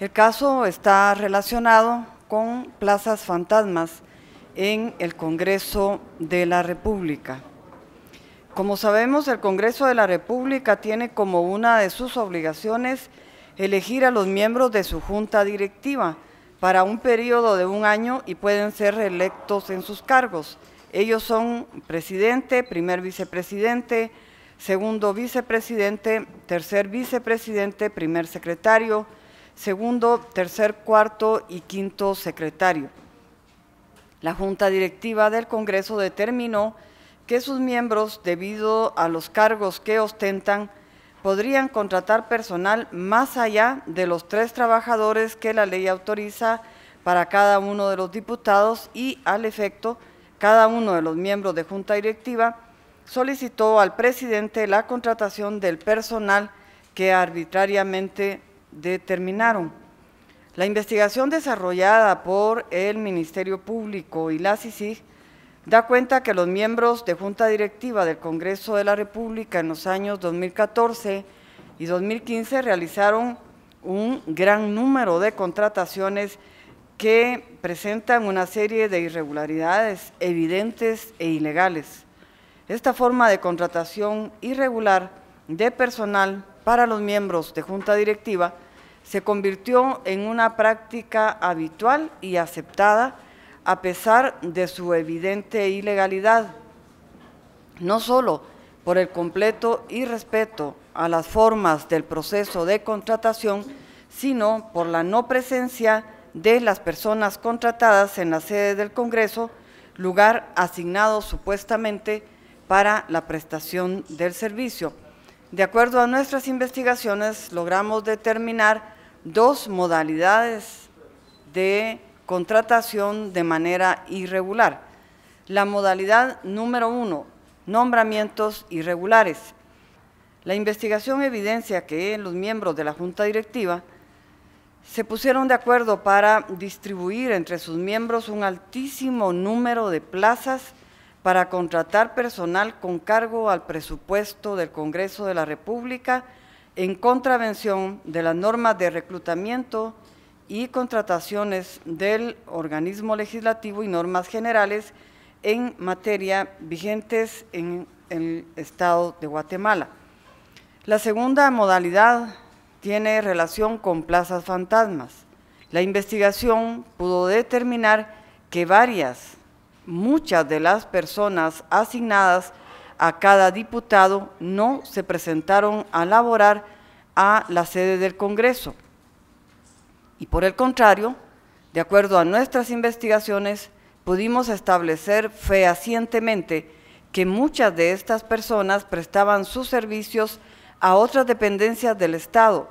El caso está relacionado con plazas fantasmas en el Congreso de la República. Como sabemos, el Congreso de la República tiene como una de sus obligaciones elegir a los miembros de su junta directiva para un periodo de un año y pueden ser reelectos en sus cargos. Ellos son presidente, primer vicepresidente, segundo vicepresidente, tercer vicepresidente, primer secretario, segundo, tercer, cuarto y quinto secretario. La Junta Directiva del Congreso determinó que sus miembros, debido a los cargos que ostentan, podrían contratar personal más allá de los tres trabajadores que la ley autoriza para cada uno de los diputados y, al efecto, cada uno de los miembros de Junta Directiva solicitó al presidente la contratación del personal que arbitrariamente determinaron. La investigación desarrollada por el Ministerio Público y la CICIG da cuenta que los miembros de Junta Directiva del Congreso de la República en los años 2014 y 2015 realizaron un gran número de contrataciones que presentan una serie de irregularidades evidentes e ilegales. Esta forma de contratación irregular de personal para los miembros de junta directiva se convirtió en una práctica habitual y aceptada a pesar de su evidente ilegalidad, no solo por el completo irrespeto a las formas del proceso de contratación, sino por la no presencia de las personas contratadas en la sede del Congreso, lugar asignado supuestamente para la prestación del servicio de acuerdo a nuestras investigaciones, logramos determinar dos modalidades de contratación de manera irregular. La modalidad número uno, nombramientos irregulares. La investigación evidencia que los miembros de la Junta Directiva se pusieron de acuerdo para distribuir entre sus miembros un altísimo número de plazas para contratar personal con cargo al presupuesto del Congreso de la República en contravención de las normas de reclutamiento y contrataciones del organismo legislativo y normas generales en materia vigentes en el Estado de Guatemala. La segunda modalidad tiene relación con plazas fantasmas. La investigación pudo determinar que varias muchas de las personas asignadas a cada diputado no se presentaron a laborar a la sede del Congreso. Y por el contrario, de acuerdo a nuestras investigaciones, pudimos establecer fehacientemente que muchas de estas personas prestaban sus servicios a otras dependencias del Estado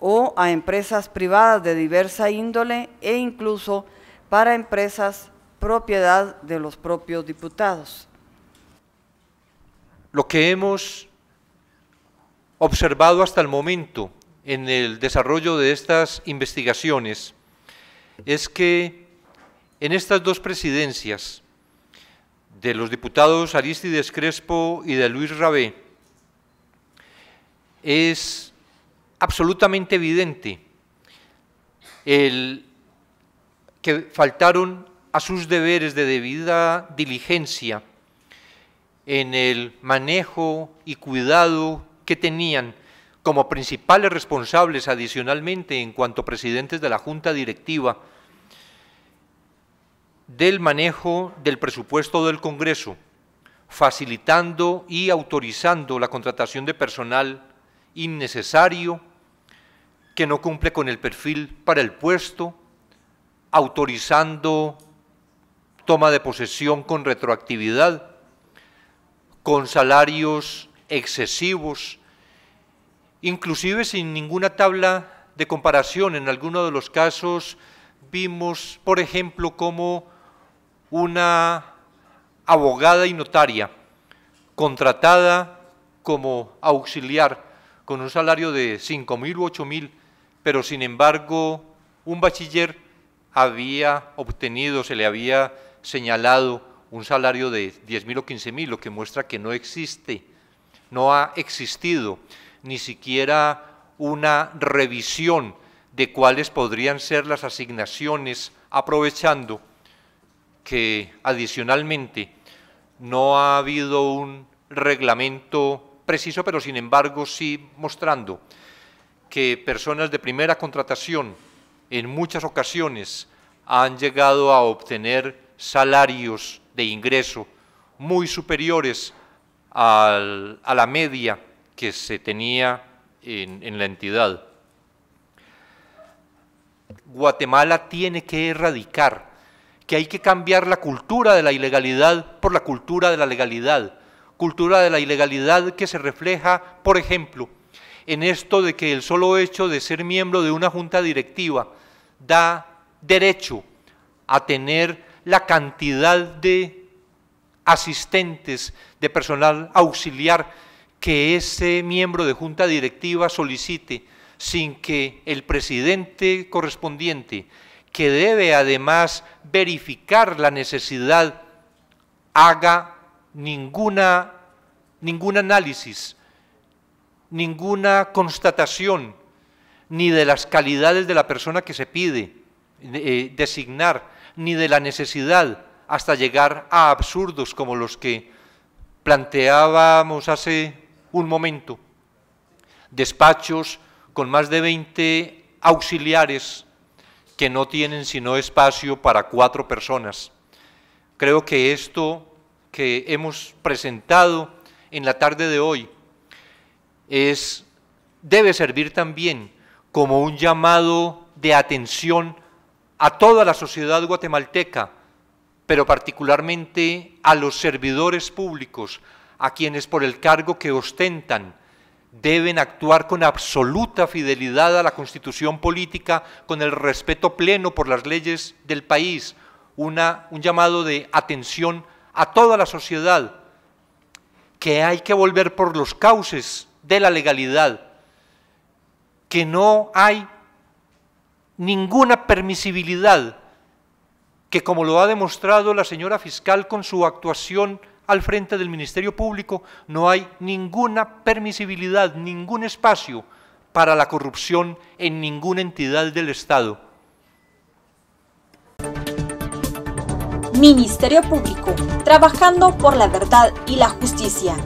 o a empresas privadas de diversa índole e incluso para empresas propiedad de los propios diputados. Lo que hemos observado hasta el momento en el desarrollo de estas investigaciones es que en estas dos presidencias de los diputados Aristides Crespo y de Luis Rabé es absolutamente evidente que faltaron a sus deberes de debida diligencia en el manejo y cuidado que tenían como principales responsables adicionalmente en cuanto presidentes de la Junta Directiva del manejo del presupuesto del Congreso, facilitando y autorizando la contratación de personal innecesario que no cumple con el perfil para el puesto, autorizando toma de posesión con retroactividad, con salarios excesivos, inclusive sin ninguna tabla de comparación. En algunos de los casos vimos, por ejemplo, como una abogada y notaria contratada como auxiliar con un salario de 5.000 u 8.000, pero sin embargo un bachiller había obtenido, se le había señalado un salario de 10.000 o 15.000, lo que muestra que no existe, no ha existido ni siquiera una revisión de cuáles podrían ser las asignaciones, aprovechando que adicionalmente no ha habido un reglamento preciso, pero sin embargo sí mostrando que personas de primera contratación en muchas ocasiones han llegado a obtener salarios de ingreso muy superiores a la media que se tenía en la entidad. Guatemala tiene que erradicar que hay que cambiar la cultura de la ilegalidad por la cultura de la legalidad. Cultura de la ilegalidad que se refleja, por ejemplo, en esto de que el solo hecho de ser miembro de una junta directiva da derecho a tener la cantidad de asistentes, de personal auxiliar que ese miembro de junta directiva solicite sin que el presidente correspondiente, que debe además verificar la necesidad, haga ninguna, ningún análisis, ninguna constatación, ni de las calidades de la persona que se pide eh, designar, ni de la necesidad, hasta llegar a absurdos como los que planteábamos hace un momento. Despachos con más de 20 auxiliares que no tienen sino espacio para cuatro personas. Creo que esto que hemos presentado en la tarde de hoy es, debe servir también como un llamado de atención a toda la sociedad guatemalteca, pero particularmente a los servidores públicos, a quienes por el cargo que ostentan deben actuar con absoluta fidelidad a la constitución política, con el respeto pleno por las leyes del país, una, un llamado de atención a toda la sociedad, que hay que volver por los cauces de la legalidad, que no hay ninguna permisibilidad que, como lo ha demostrado la señora fiscal con su actuación al frente del Ministerio Público, no hay ninguna permisibilidad, ningún espacio para la corrupción en ninguna entidad del Estado. Ministerio Público, trabajando por la verdad y la justicia.